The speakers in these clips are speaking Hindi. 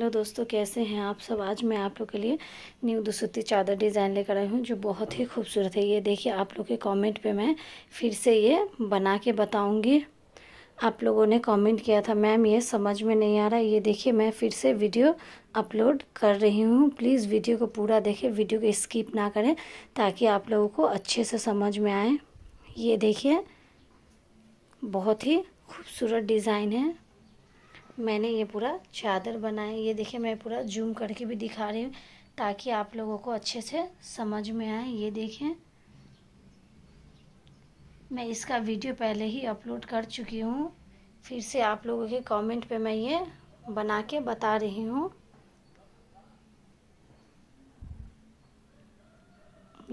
हेलो दोस्तों कैसे हैं आप सब आज मैं आप लोग के लिए न्यू दुसुती चादर डिज़ाइन लेकर आई हूँ जो बहुत ही खूबसूरत है ये देखिए आप लोग के कमेंट पे मैं फिर से ये बना के बताऊँगी आप लोगों ने कमेंट किया था मैम ये समझ में नहीं आ रहा ये देखिए मैं फिर से वीडियो अपलोड कर रही हूँ प्लीज़ वीडियो को पूरा देखें वीडियो को स्किप ना करें ताकि आप लोगों को अच्छे से समझ में आए ये देखिए बहुत ही खूबसूरत डिज़ाइन है मैंने ये पूरा चादर बनाया ये देखिए मैं पूरा जूम करके भी दिखा रही हूँ ताकि आप लोगों को अच्छे से समझ में आए ये देखें मैं इसका वीडियो पहले ही अपलोड कर चुकी हूँ फिर से आप लोगों के कमेंट पे मैं ये बना के बता रही हूँ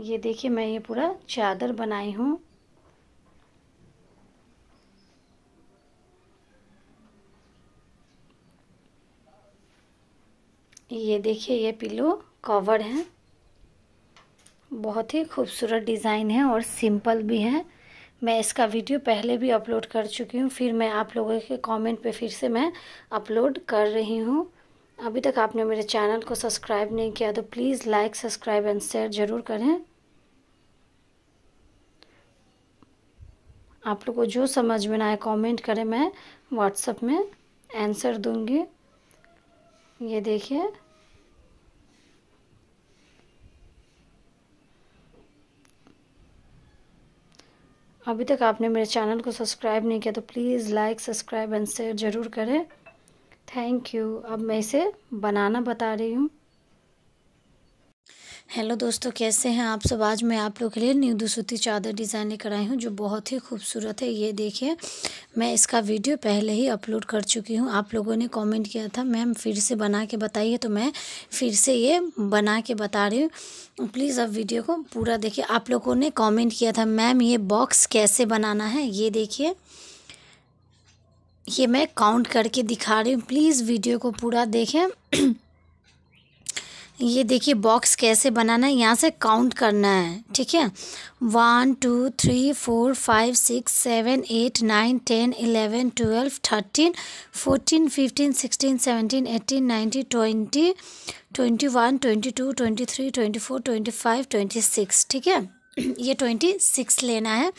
ये देखिए मैं ये पूरा चादर बनाई हूँ ये देखिए ये पिलो कवर है बहुत ही खूबसूरत डिज़ाइन है और सिंपल भी है मैं इसका वीडियो पहले भी अपलोड कर चुकी हूँ फिर मैं आप लोगों के कमेंट पे फिर से मैं अपलोड कर रही हूँ अभी तक आपने मेरे चैनल को सब्सक्राइब नहीं किया तो please like subscribe and share ज़रूर करें आप लोग को जो समझ में ना आए कमेंट करें मैं व्हाट्सएप में आंसर दूंगी ये देखिए अभी तक आपने मेरे चैनल को सब्सक्राइब नहीं किया तो please like subscribe and share ज़रूर करें थैंक यू अब मैं इसे बनाना बता रही हूँ हेलो दोस्तों कैसे हैं आप सब आज मैं आप लोगों के लिए न्यू दूसूती चादर डिज़ाइन लेकर आई हूँ जो बहुत ही खूबसूरत है ये देखिए मैं इसका वीडियो पहले ही अपलोड कर चुकी हूँ आप लोगों ने कमेंट किया था मैम फिर से बना के बताइए तो मैं फिर से ये बना के बता रही हूँ प्लीज़ अब वीडियो को पूरा देखिए आप लोगों ने कॉमेंट किया था मैम ये बॉक्स कैसे बनाना है ये देखिए ये मैं काउंट करके दिखा रही हूँ प्लीज़ वीडियो को पूरा देखें ये देखिए बॉक्स कैसे बनाना है यहाँ से काउंट करना है ठीक है one two three four five six seven eight nine ten eleven twelve thirteen fourteen fifteen sixteen seventeen eighteen nineteen twenty twenty one twenty two twenty three twenty four twenty five twenty six ठीक है ये ट्वेंटी सिक्स लेना है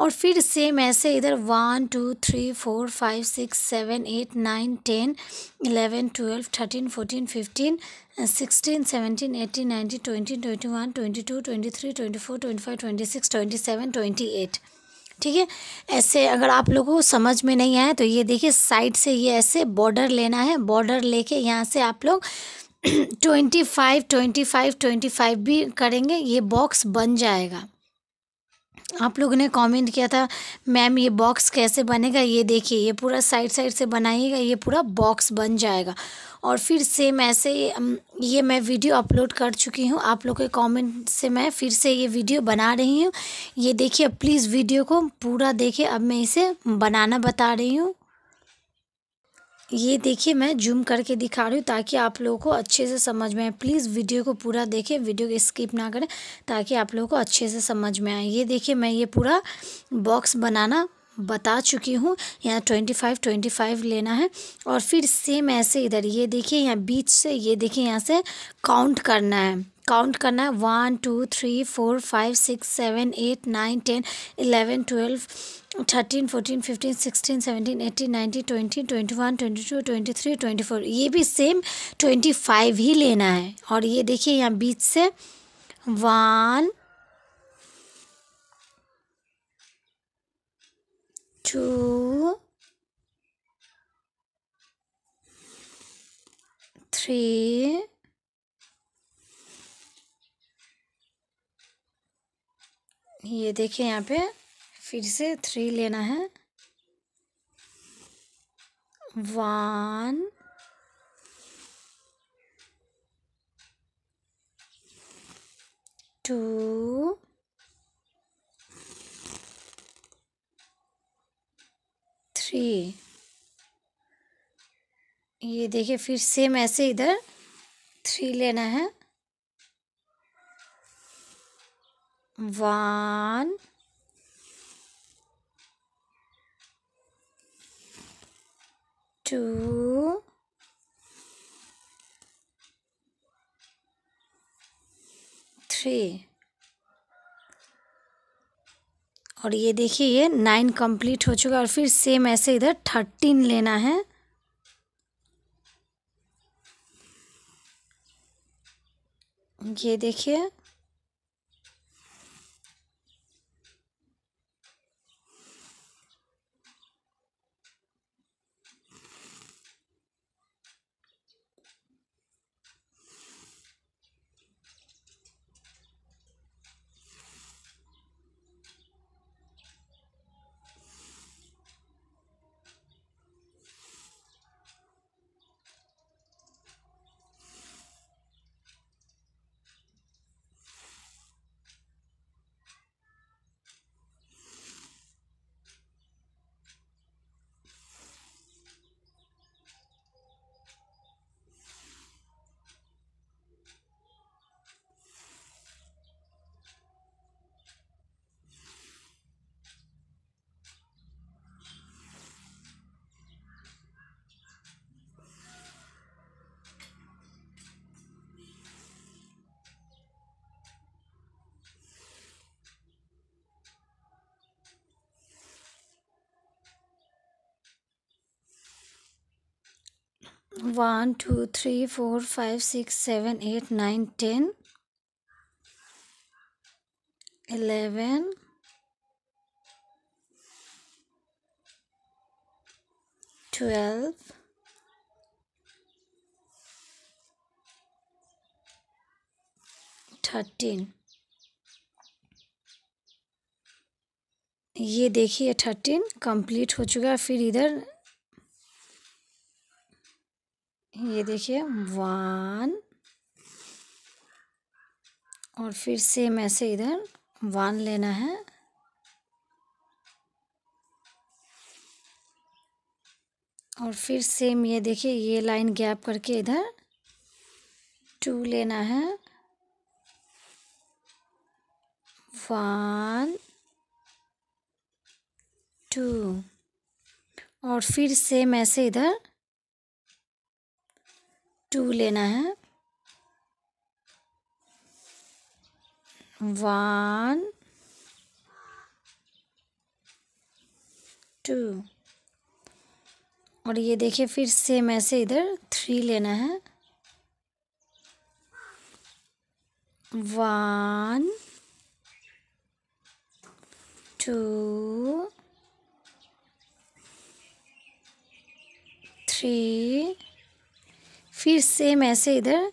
और फिर सेम ऐसे इधर one two three four five six seven eight nine ten eleven twelve thirteen fourteen fifteen sixteen seventeen eighteen nineteen twenty twenty one twenty two twenty three twenty four twenty five twenty six twenty seven twenty eight ठीक है ऐसे अगर आप लोगों को समझ में नहीं आया तो ये देखिए साइड से ये ऐसे बॉर्डर लेना है बॉर्डर लेके यहाँ से आप लोग twenty five twenty five twenty five भी करेंगे ये बॉक्स बन जाएगा आप लोगों ने कमेंट किया था मैम ये बॉक्स कैसे बनेगा ये देखिए ये पूरा साइड साइड से बनाइएगा ये पूरा बॉक्स बन जाएगा और फिर सेम ऐसे ये मैं वीडियो अपलोड कर चुकी हूँ आप लोग के कमेंट से मैं फिर से ये वीडियो बना रही हूँ ये देखिए प्लीज़ वीडियो को पूरा देखिए अब मैं इसे बनाना बता रही हूँ ये देखिए मैं जूम करके दिखा रही हूँ ताकि आप लोगों को अच्छे से समझ में आए प्लीज़ वीडियो को पूरा देखें वीडियो को स्किप ना करें ताकि आप लोगों को अच्छे से समझ में आए ये देखिए मैं ये पूरा बॉक्स बनाना बता चुकी हूँ यहाँ ट्वेंटी फाइव ट्वेंटी फाइव लेना है और फिर सेम ऐसे इधर ये देखिए यहाँ बीच से ये देखिए यहाँ से काउंट करना है काउंट करना है one two three four five six seven eight nine ten eleven twelve thirteen fourteen fifteen sixteen seventeen eighteen nineteen twenty twenty one twenty two twenty three twenty four ये भी सेम ट्वेंटी फाइव ही लेना है और ये देखिए यहाँ बीच से वन टू थ्री ये देखिए यहाँ पे फिर से थ्री लेना है वन टू थ्री ये देखिए फिर सेम ऐसे इधर थ्री लेना है वन टू थ्री और ये देखिए ये नाइन कंप्लीट हो चुका है और फिर सेम ऐसे इधर थर्टीन लेना है ये देखिए one two three four five six seven eight nine ten eleven twelve thirteen ये देखिए थर्टीन कंप्लीट हो चुका है फिर इधर ये देखिए वन और फिर सेम ऐसे इधर वन लेना है और फिर सेम ये देखिए ये लाइन गैप करके इधर टू लेना है वन टू और फिर सेम ऐसे इधर टू लेना है वन टू और ये देखिए फिर सेम ऐसे इधर थ्री लेना है वन टू थ्री फिर सेम ऐसे इधर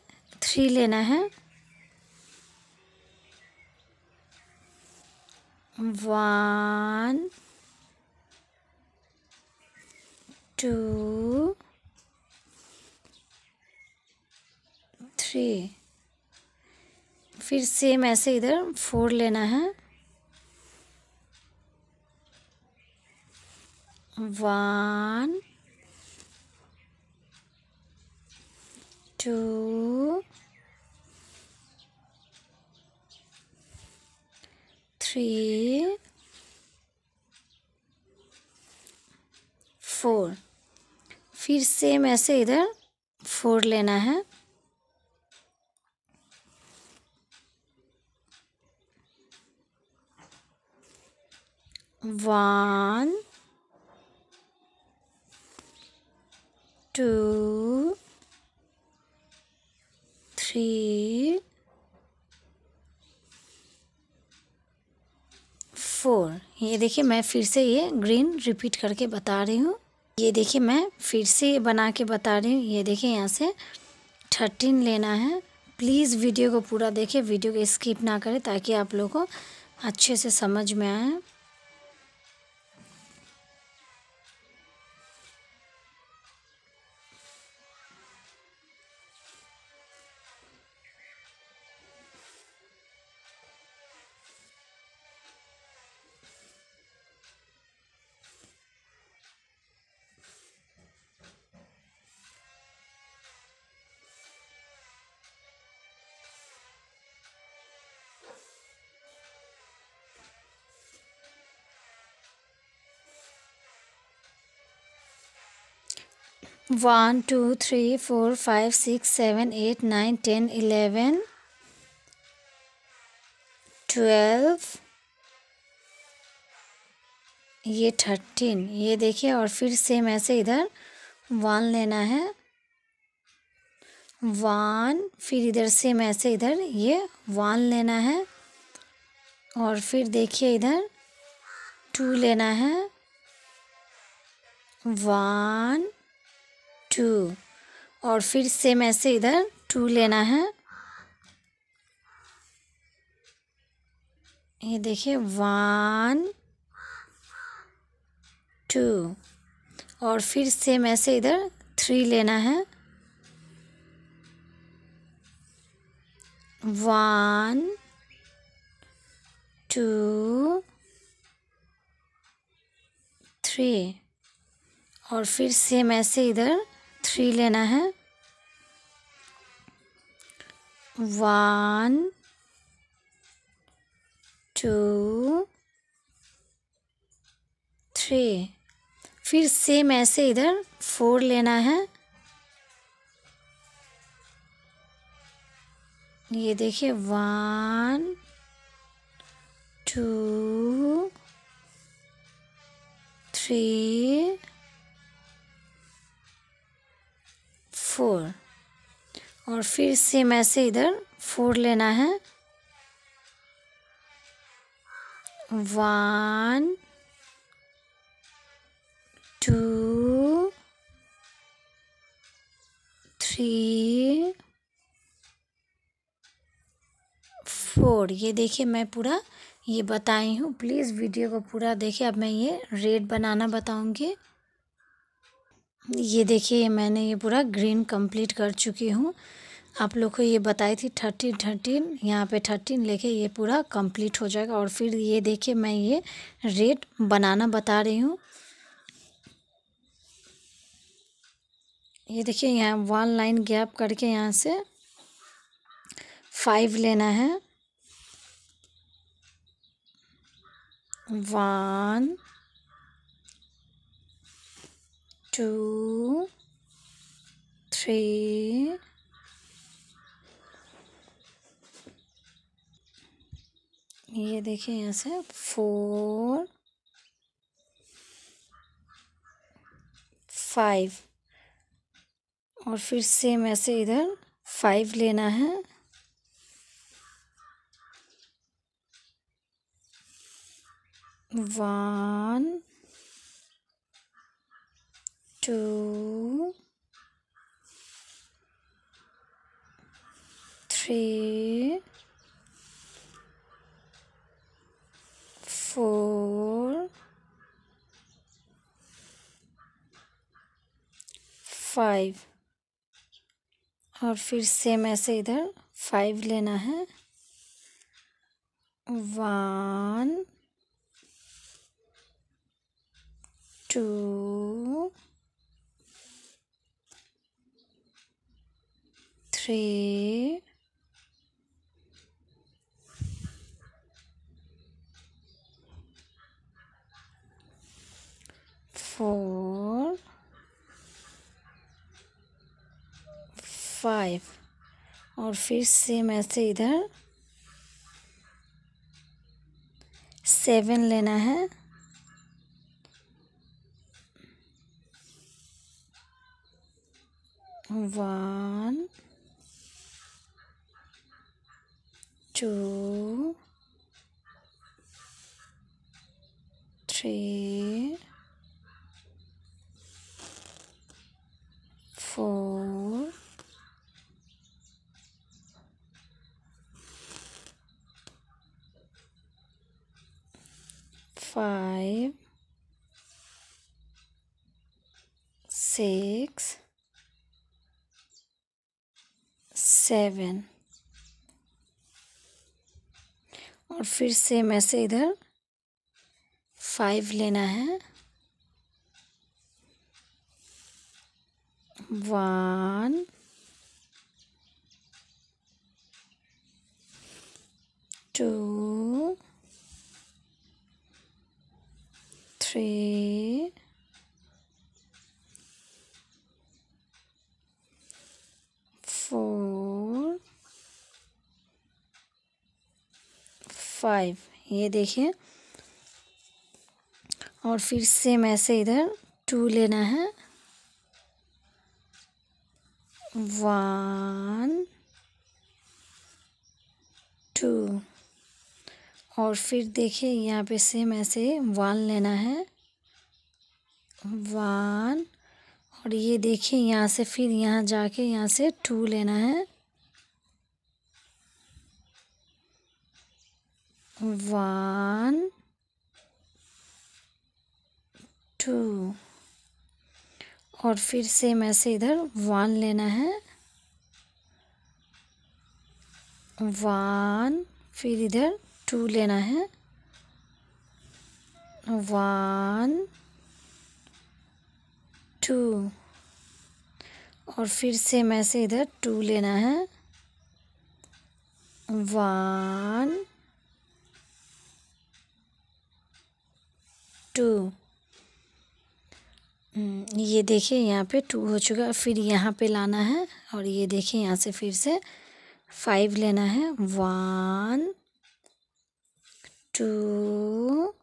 थ्री लेना है वन टू थ्री फिर सेम ऐसे इधर फोर लेना है वन two, three, फोर फिर सेम ऐसे इधर फोर लेना है वन टू three, फोर ये देखिए मैं फिर से ये ग्रीन रिपीट करके बता रही हूँ ये देखिए मैं फिर से बना के बता रही हूँ ये देखिए यहाँ से थर्टीन लेना है प्लीज़ वीडियो को पूरा देखें वीडियो को स्किप ना करें ताकि आप लोगों को अच्छे से समझ में आए one two three four five six seven eight nine ten eleven twelve ये थर्टीन ये देखिए और फिर सेम ऐसे इधर वन लेना है वन फिर इधर सेम ऐसे इधर ये वन लेना है और फिर देखिए इधर टू लेना है वन टू और फिर सेम ऐसे इधर टू लेना है ये देखिए वन टू और फिर सेम ऐसे इधर थ्री लेना है वन टू थ्री और फिर सेम ऐसे इधर थ्री लेना है वन टू थ्री फिर सेम ऐसे इधर फोर लेना है ये देखिए वन टू थ्री फोर और फिर सेम ऐसे इधर फोर लेना है वन टू थ्री फोर ये देखिए मैं पूरा ये बताई हूँ प्लीज़ वीडियो को पूरा देखिए अब मैं ये रेड बनाना बताऊँगी ये देखिए मैंने ये पूरा ग्रीन कंप्लीट कर चुकी हूँ आप लोग को ये बताई थी थर्टीन थर्टीन यहाँ पे थर्टीन लेके ये पूरा कंप्लीट हो जाएगा और फिर ये देखिए मैं ये रेड बनाना बता रही हूँ ये देखिए यहाँ वन लाइन गैप करके यहाँ से फाइव लेना है वन two, three, ये देखिए यहाँ से फोर फाइव और फिर सेम ऐसे इधर फाइव लेना है one two, three, four, five और फिर सेम ऐसे इधर फाइव लेना है one two tray four five और फिर सेम ऐसे इधर सेवन लेना है one two, three, four, five, six, seven. और फिर सेम ऐसे इधर फाइव लेना है one two three four five ये देखिए और फिर सेम ऐसे इधर टू लेना है वन टू और फिर देखिए यहाँ पे सेम ऐसे वन लेना है वन और ये देखिए यहाँ से फिर यहाँ जाके यहाँ से टू लेना है one टू और फिर सेम ऐसे इधर वन लेना है वन फिर इधर टू लेना है वन टू और फिर सेम ऐसे इधर टू लेना है वन टू हम्म, ये देखिए यहाँ पे टू हो चुका फिर यहाँ पे लाना है और ये देखिए यहाँ से फिर से फाइव लेना है one two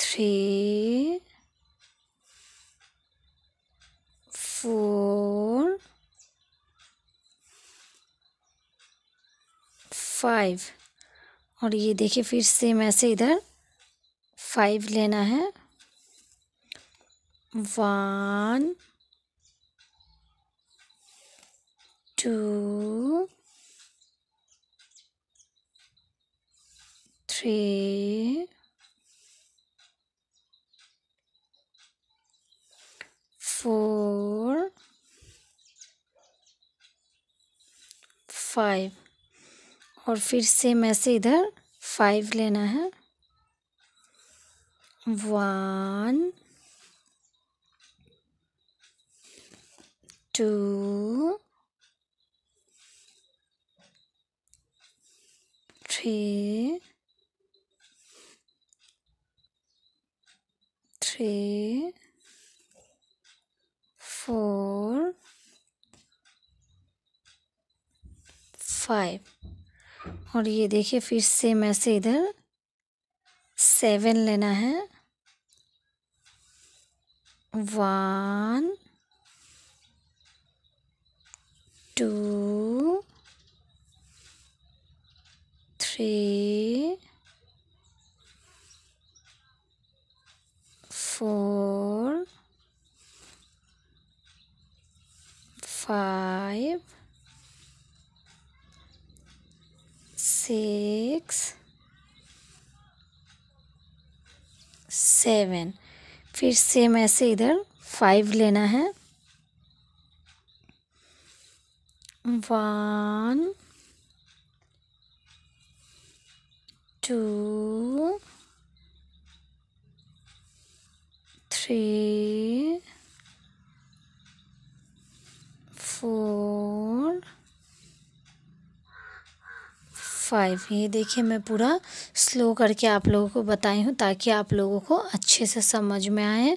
three four five और ये देखिए फिर सेम ऐसे इधर फाइव लेना है one two three four five और फिर सेम ऐसे इधर फाइव लेना है one two three three four five और ये देखिए फिर सेम ऐसे इधर सेवन लेना है one two three four five six seven फिर सेम ऐसे इधर फाइव लेना है one two three four five ये देखिए मैं पूरा स्लो करके आप लोगों को बताई हूँ ताकि आप लोगों को अच्छे से समझ में आए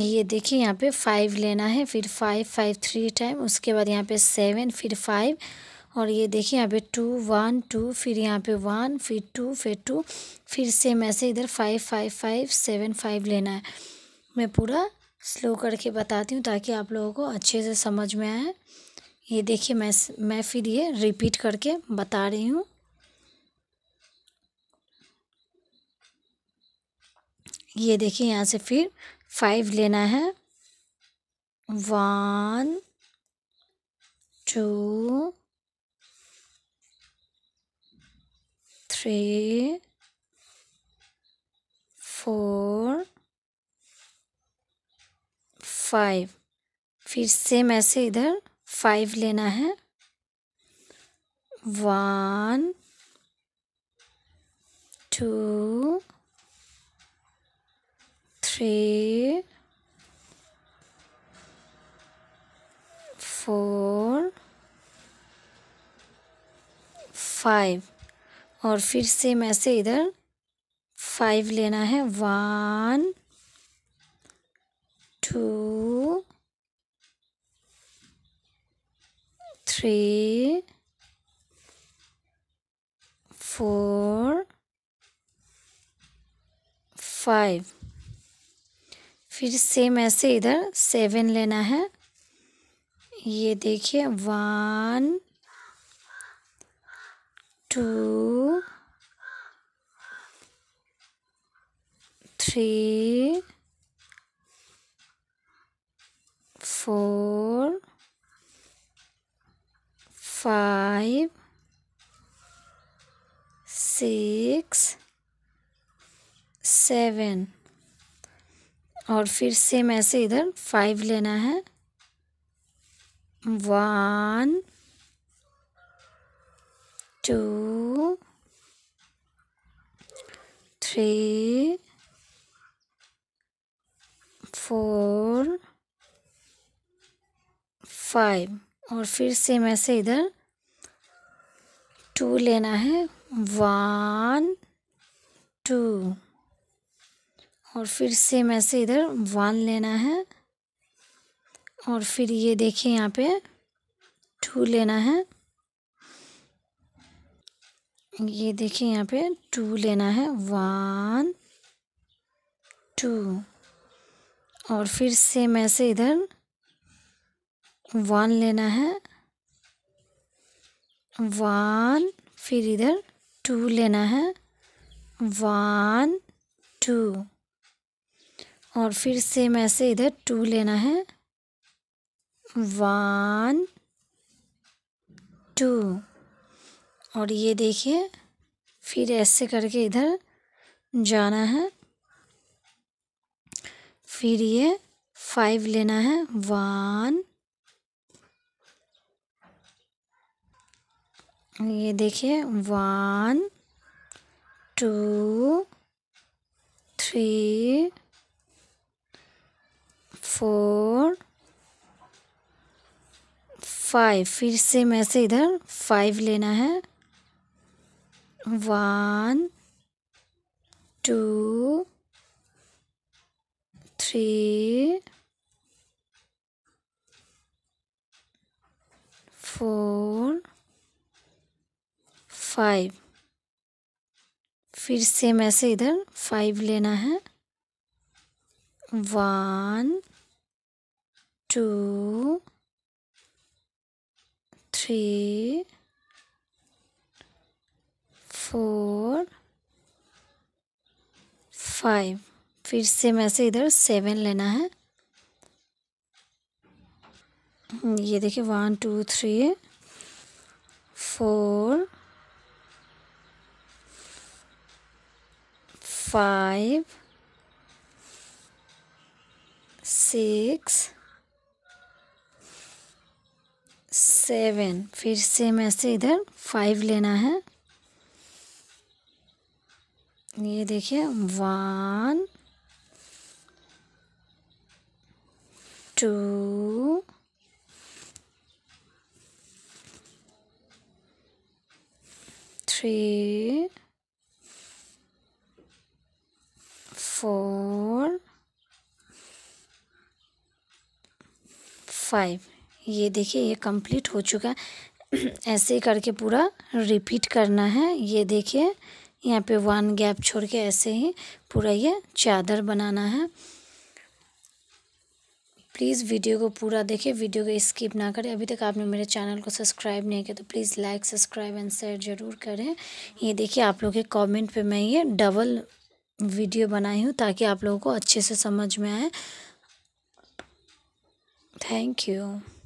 ये देखिए यहाँ पे फाइव लेना है फिर फाइव फाइव थ्री टाइम उसके बाद यहाँ पे सेवन फिर फाइव और ये देखिए यहाँ पे टू वन टू फिर यहाँ पे वन फिर टू फिर टू फिर सेम ऐसे इधर five five five seven five लेना है मैं पूरा स्लो करके बताती हूँ ताकि आप लोगों को अच्छे से समझ में आए ये देखिए मैं मैं फिर ये रिपीट करके बता रही हूँ ये देखिए यहाँ से फिर फाइव लेना है one two three four five फिर सेम ऐसे इधर फाइव लेना है one two three, four, five और फिर मैं ऐसे इधर फाइव लेना है one two three four five फिर सेम ऐसे इधर सेवन लेना है ये देखिए one two three four five six seven और फिर सेम ऐसे इधर फाइव लेना है one two three four five और फिर सेम ऐसे इधर टू लेना है वन टू और फिर सेम ऐसे इधर वन लेना है और फिर ये देखिए यहाँ पे टू लेना है ये देखिए यहाँ पे टू लेना है वन टू और फिर सेम ऐसे इधर वन लेना है वन फिर इधर टू लेना है वन टू और फिर सेम ऐसे इधर टू लेना है वन टू और ये देखिए फिर ऐसे करके इधर जाना है फिर ये फाइव लेना है वन ये देखिए one two three four five फिर से मैं से इधर फाइव लेना है one two three four five फिर से मैं से इधर फाइव लेना है one two, three, four, five फिर से मैं से इधर सेवन लेना है हम्म, ये देखिए one two three four five six seven फिर सेम ऐसे इधर फाइव लेना है ये देखिए one two three four five ये देखिए ये कंप्लीट हो चुका है ऐसे करके पूरा रिपीट करना है ये देखिए यहाँ पे वन गैप छोड़ के ऐसे ही पूरा ये चादर बनाना है प्लीज़ वीडियो को पूरा देखें वीडियो को स्किप ना करें अभी तक आपने मेरे चैनल को सब्सक्राइब नहीं किया तो please like subscribe and share ज़रूर करें ये देखिए आप लोग के कमेंट पे मैं ये डबल वीडियो बनाई हूँ ताकि आप लोगों को अच्छे से समझ में आए थैंक यू